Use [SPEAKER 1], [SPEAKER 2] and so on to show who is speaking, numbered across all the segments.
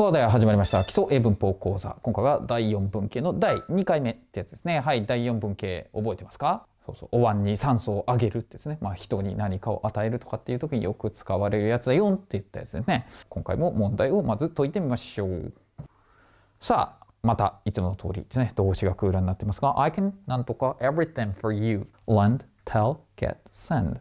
[SPEAKER 1] 東大は始まりました基礎英文法講座今回は第4文型の第2回目ってやつですねはい第4文型覚えてますかそうそうお椀に酸素をあげるってですねまあ人に何かを与えるとかっていう時によく使われるやつだよって言ったやつですね今回も問題をまず解いてみましょうさあまたいつもの通りですね動詞が空欄になってますが I can なんとか everything for you land tell get send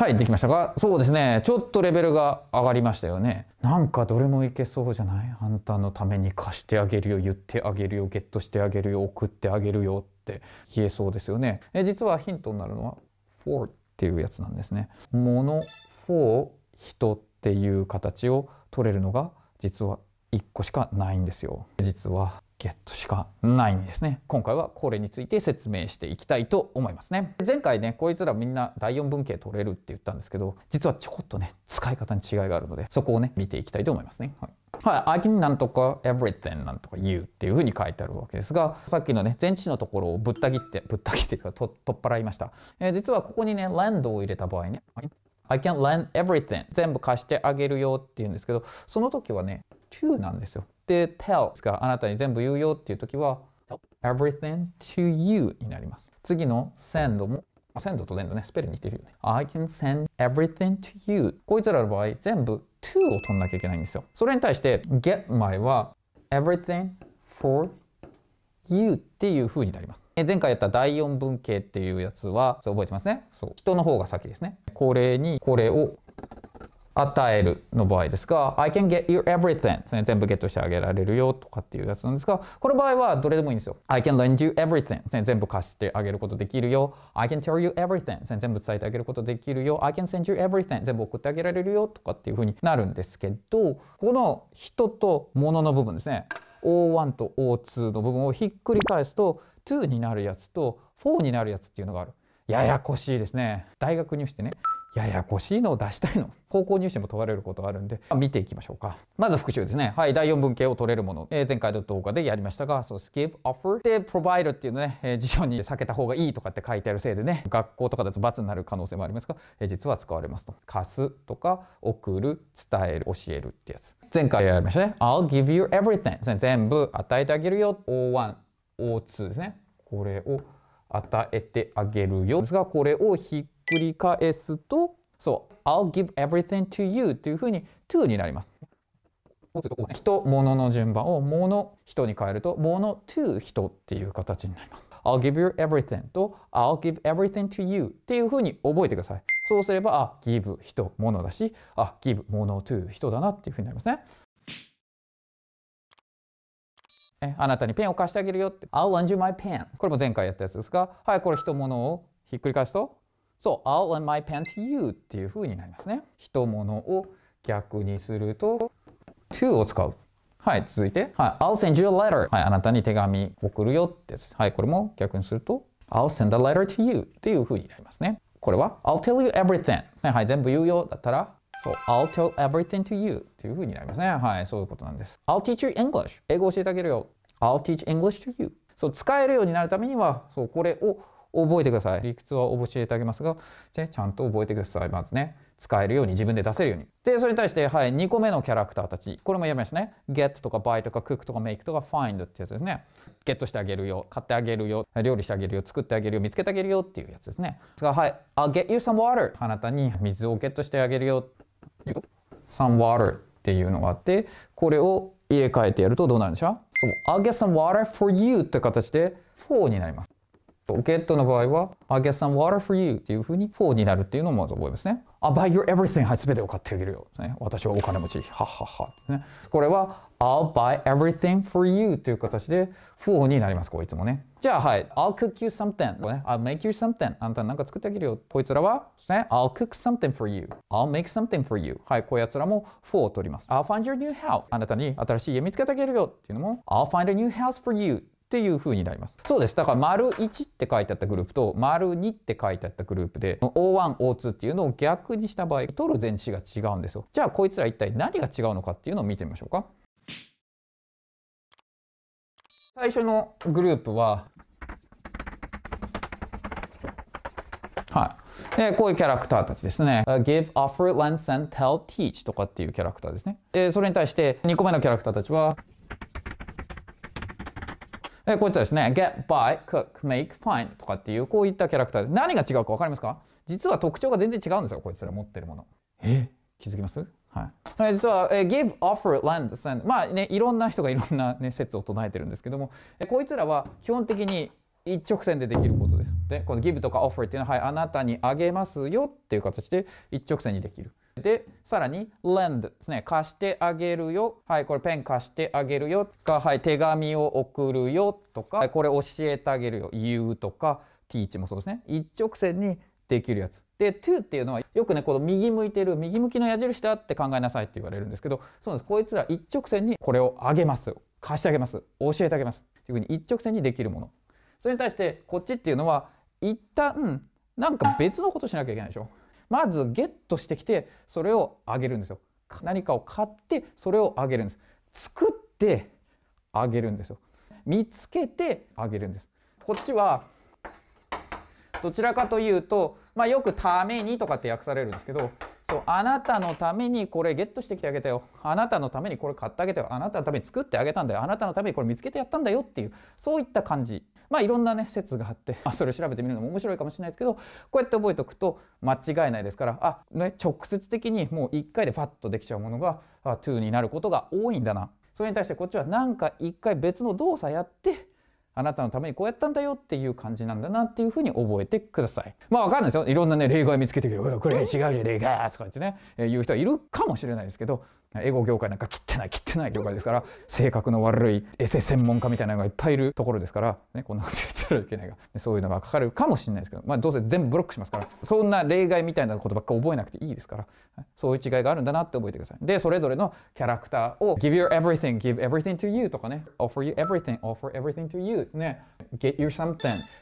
[SPEAKER 1] はい、できましたが、そうですね、ちょっとレベルが上がりましたよね。なんかどれもいけそうじゃないあんたのために貸してあげるよ、言ってあげるよ、ゲットしてあげるよ、送ってあげるよって消えそうですよね。え実はヒントになるのは、for っていうやつなんですね。もの for 人っていう形を取れるのが実は1個しかないんですよ。実はゲットしかないんですね。今回はこれについて説明していきたいと思いますね。前回ね、こいつらみんな第4文系取れるって言ったんですけど、実はちょこっとね、使い方に違いがあるので、そこをね、見ていきたいと思いますね。はい。はい、I can なんとか everything なんとか you っていうふうに書いてあるわけですが、さっきのね、前置詞のところをぶった切って、ぶった切ってと取っ払いました。えー、実はここにね、land を入れた場合ね、I can lend everything 全部貸してあげるよっていうんですけど、その時はね、to なんですよ。で、tell があなたに全部言うよっていう時は everything to you になります。次の send も send と t e n ね、スペル似てるよね。I can send everything to you こいつらの場合全部 to を取んなきゃいけないんですよ。それに対して get my は everything for you っていう風になります。前回やった第4文型っていうやつは、覚えてますね。そう。人の方が先ですね。これにこれを与えるの場合ですが、I can get you everything ですね。全部ゲットしてあげられるよとかっていうやつなんですが、この場合はどれでもいいんですよ。I can lend you everything ですね。全部貸してあげることできるよ。I can tell you everything ですね。全部伝えてあげることできるよ。I can send you everything 全部送ってあげられるよとかっていうふうになるんですけど、この人と物の部分ですね。O1 と O2 の部分をひっくり返すと、2になるやつと4になるやつっていうのがある。ややこしいですね。大学入試ってね。ややこしいのを出したいの。高校入試も問われることがあるんで、見ていきましょうか。まず復習ですね。はい、第4文型を取れるもの。えー、前回の動画でやりましたが、そう、skip, offer で provide っていうのね、えー、辞書に避けた方がいいとかって書いてあるせいでね、学校とかだと罰になる可能性もありますが、えー、実は使われますと。貸すとか、送る、伝える、教えるってやつ。前回やりましたね。I'll give you everything. 全部与えてあげるよ。O1、O2 ですね。これを与えてあげるよ。ですが、これを引っ繰り返すと、そう、I'll give everything to you というふうに to になります。人、物の順番を物、人に変えると、物 to 人っていう形になります。I'll give you everything と I'll give everything to you っていうふうに覚えてください。そうすれば、あ、give 人、物だし、あ、give 物 to 人だなっていうふうになりますね。え、あなたにペンを貸してあげるよって。I'll lend you my pen. これも前回やったやつですが、はい、これ人物をひっくり返すと、そう、I'll lend my pen to you っていうふうになりますね。人物を逆にすると to を使う。はい、続いて、はい、I'll send you a letter。はい、あなたに手紙送るよです。はい、これも逆にすると I'll send a letter to you っていうふうになりますね。これは I'll tell you everything ね。はい、全部言うよだったらそう、I'll tell everything to you っていうふうになりますね。はい、そういうことなんです。I'll teach you English 英語教えてあげるよ。I'll teach English to you そう、使えるようになるためには、そう、これを覚えてください。理屈は教えてあげますが、ちゃんと覚えてください。まずね、使えるように、自分で出せるように。で、それに対して、はい、2個目のキャラクターたち。これもやりましたね。get とか buy とか cook とか make とか find ってやつですね。ゲットしてあげるよ、買ってあげるよ、料理してあげるよ、作ってあげるよ、見つけてあげるよっていうやつですね。でから、はい、I'll get you some water. あなたに水をゲットしてあげるよ。some water っていうのがあって、これを入れ替えてやるとどうなるんでしょうそう、I'll get some water for you って形で4になります。と、get の場合は、I get some water for you っていうふうに for になるっていうのも覚えますね。I buy you everything はい、すべてを買ってあげるよ、ね。私はお金持ち。ははは、ね。これは I'll buy everything for you という形で for になります、こいつもね。じゃあはい、I'll cook you something とね、I'll make you something あんたなんか作ってあげるよ。こいつらは、ね、I'll cook something for you, I'll make something for you はい、こやつらも for を取ります。I'll find your new house あなたに新しい家見つけてあげるよっていうのも I'll find a new house for you っていう風になります。そうです。だから、丸1って書いてあったグループと、丸2って書いてあったグループで、O1、O2 っていうのを逆にした場合、取る前置詞が違うんですよ。じゃあ、こいつら一体何が違うのかっていうのを見てみましょうか。最初のグループは、はい。えー、こういうキャラクターたちですね。give, offer, lend, send, tell, teach とかっていうキャラクターですね。えー、それに対して2個目のキャラクターたちは、えこいつはですね、get, buy, cook, make, find とかっていうこういったキャラクターで何が違うか分かりますか実は特徴が全然違うんですよ、こいつら持ってるもの。え気づきますはい、実は、えー、give, offer, land, send まあねいろんな人がいろんな、ね、説を唱えてるんですけども、えこいつらは基本的に一直線でできることです。でこの give とか offer っていうのは、はい、あなたにあげますよっていう形で一直線にできる。で、さらに lend ですね。貸してあげるよ。はい、これペン貸してあげるよ。とか、はい、手紙を送るよ。とか、はい、これ教えてあげるよ。言うとか、teach もそうですね。一直線にできるやつ。で、to っていうのはよくね、この右向いてる、右向きの矢印だって考えなさいって言われるんですけど、そうです。こいつら一直線にこれをあげます。貸してあげます。教えてあげます。というふうに一直線にできるもの。それに対して、こっちっていうのは、一旦、なんか別のことしなきゃいけないでしょ。まずゲットしてきてそれをあげるんですよ何かを買ってそれをあげるんです作ってあげるんですよ見つけてあげるんですこっちはどちらかというと、まあ、よく「ために」とかって訳されるんですけどそうあなたのためにこれゲットしてきてあげたよあなたのためにこれ買ってあげたよあなたのために作ってあげたんだよあなたのためにこれ見つけてやったんだよっていうそういった感じまあいろんなね説があって、まあ、それを調べてみるのも面白いかもしれないですけどこうやって覚えておくと間違いないですからあ、ね、直接的にもう1回でファッとできちゃうものがあ2になることが多いんだなそれに対してこっちはなんか1回別の動作やってあなたのためにこうやったんだよっていう感じなんだなっていうふうに覚えてください。まあわかんないですよ。いろんなね、例外見つけてくる。これ違うじゃねえかとかってね、え言う人はいるかもしれないですけど、英語業界なんか切ってない切ってない業界ですから性格の悪いエセ専門家みたいなのがいっぱいいるところですから、ね、こんなこと言ったらいけないがそういうのがかかるかもしれないですけど、まあ、どうせ全部ブロックしますからそんな例外みたいなことばっか覚えなくていいですからそういう違いがあるんだなって覚えてくださいでそれぞれのキャラクターを Give your everything give everything to you とかね Offer you everything offer everything to you ね Get your something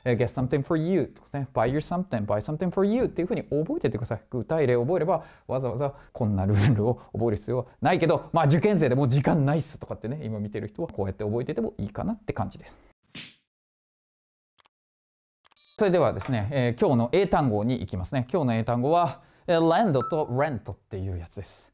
[SPEAKER 1] get something for you とかね Buy your something buy something for you っていうふうに覚えててください具体例を覚えればわざわざこんなルールを覚える必要はないけど、まあ受験生でもう時間ないっすとかってね、今見てる人はこうやって覚えててもいいかなって感じです。それではですね、えー、今日の英単語に行きますね。今日の英単語は、え land と rent っていうやつです。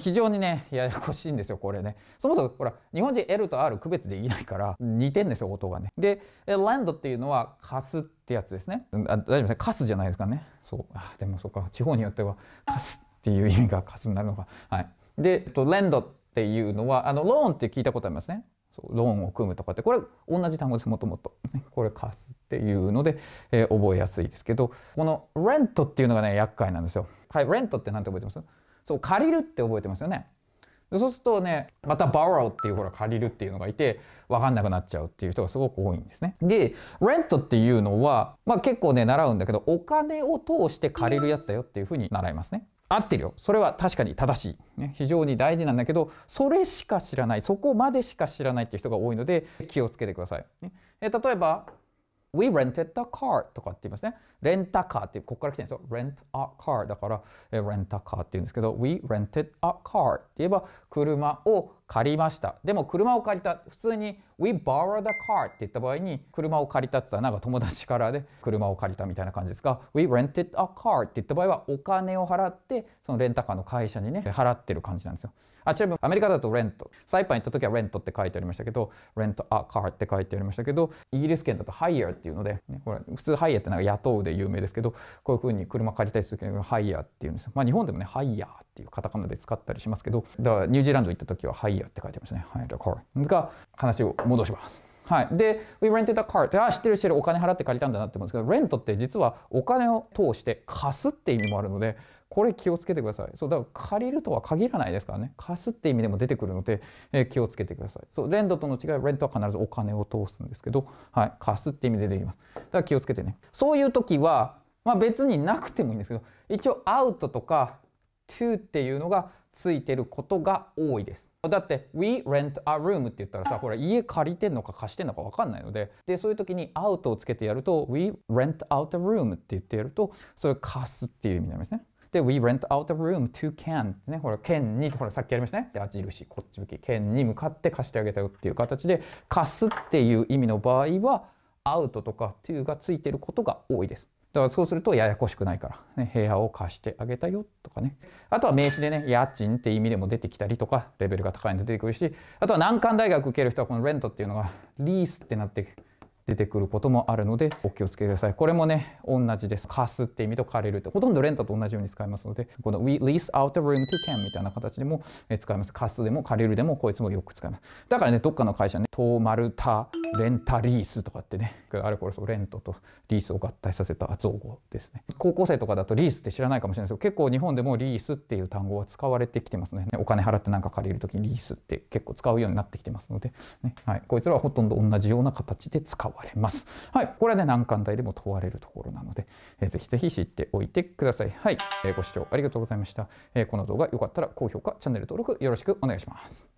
[SPEAKER 1] 非常にね、ややこしいんですよ、これね。そもそも、ほら、日本人 L と R 区別できないから、似てんですよ、音がね。で、ランドっていうのは、貸すってやつですね。あ大丈夫ですか貸すじゃないですかね。そう。あ、でもそうか。地方によっては、貸すっていう意味が貸すになるのか。はい。で、えっと、レンドっていうのはあのローンって聞いたことありますね。ローンを組むとかってこれ同じ単語ですもともとこれ貸すっていうので、えー、覚えやすいですけどこのレントっていうのがね厄介なんですよはいレントって何て覚えてますそう借りるって覚えてますよねそうするとねまたバラーっていうほら借りるっていうのがいて分かんなくなっちゃうっていう人がすごく多いんですねでレントっていうのはまあ結構ね習うんだけどお金を通して借りるやつだよっていうふうに習いますね合ってるよそれは確かに正しい、ね、非常に大事なんだけどそれしか知らないそこまでしか知らないっていう人が多いので気をつけてください、ね、え例えば We rented the car とかって言いますね。レンタカーってここから来てるんですよ。rent a car だから、えレンタカーって言うんですけど、we rented a car って言えば車を借りました。でも車を借りた。普通に We borrowed a car って言った場合に車を借りたって言ったらなんか友達からで、ね、車を借りたみたいな感じですが We rented a car って言った場合はお金を払ってそのレンタカーの会社にね払ってる感じなんですよ。あ、ちなみにアメリカだとレント。サイパン行った時はレントって書いてありましたけど Rent a car って書いてありましたけどイギリス圏だと Hire っていうので、ね、これ普通 Hire ってなんか雇うで有名ですけどこういうふうに車借りたりする時に Hire っていうんですよ。まあ日本でもね Hire っていうカタカナで使ったりしますけど、だからニュージーランド行った時はハイヤーって書いてましたね。ハイヤーカー。が、話を戻します。はい。で、we rented a car って、あ、知ってる知ってる、お金払って借りたんだなって思うんですけど、レントって実はお金を通して貸すって意味もあるので、これ気をつけてください。そう、だから借りるとは限らないですからね。貸すって意味でも出てくるので、えー、気をつけてください。そう、レントとの違いは、レントは必ずお金を通すんですけど、はい。貸すって意味で出てきます。だから気をつけてね。そういう時は、まあ別になくてもいいんですけど、一応アウトとか to っていうのがついてることが多いです。だって We rent a room って言ったらさ、ほら家借りてんのか貸してんのかわかんないので、で、そういう時に out をつけてやると We rent out a room って言ってやると、それ貸すっていう意味になりますね。で、We rent out a room to can ってね、ほら、can に、ほら、さっきやりましたね。で、矢印、こっち向き、can に向かって貸してあげたよっていう形で、貸すっていう意味の場合は、out とか to がついてることが多いです。だからそうするとややこしくないから、ね、部屋を貸してあげたよとかね。あとは名詞でね、家賃って意味でも出てきたりとか、レベルが高いの出てくるし、あとは難関大学受ける人はこのレントっていうのがリースってなって出てくることもあるのでお気をつけください。これもね、同じです。貸すって意味と借りるって、ほとんどレンタと同じように使いますので、この We lease out a room to Ken みたいな形でも使います。貸すでも借りるでもこいつもよく使います。だからね、どっかの会社ね、トーマルタ、レンタリースとかってね、あれこれそう、レントとリースを合体させた造語ですね。高校生とかだとリースって知らないかもしれないですけど、結構日本でもリースっていう単語は使われてきてますね。お金払ってなんか借りるときにリースって結構使うようになってきてますので、ね、はい、こいつらはほとんど同じような形で使う。われます。はい、これはね、難関大でも問われるところなので、えー、ぜひぜひ知っておいてください。はい、えー、ご視聴ありがとうございました。えー、この動画良かったら高評価、チャンネル登録よろしくお願いします。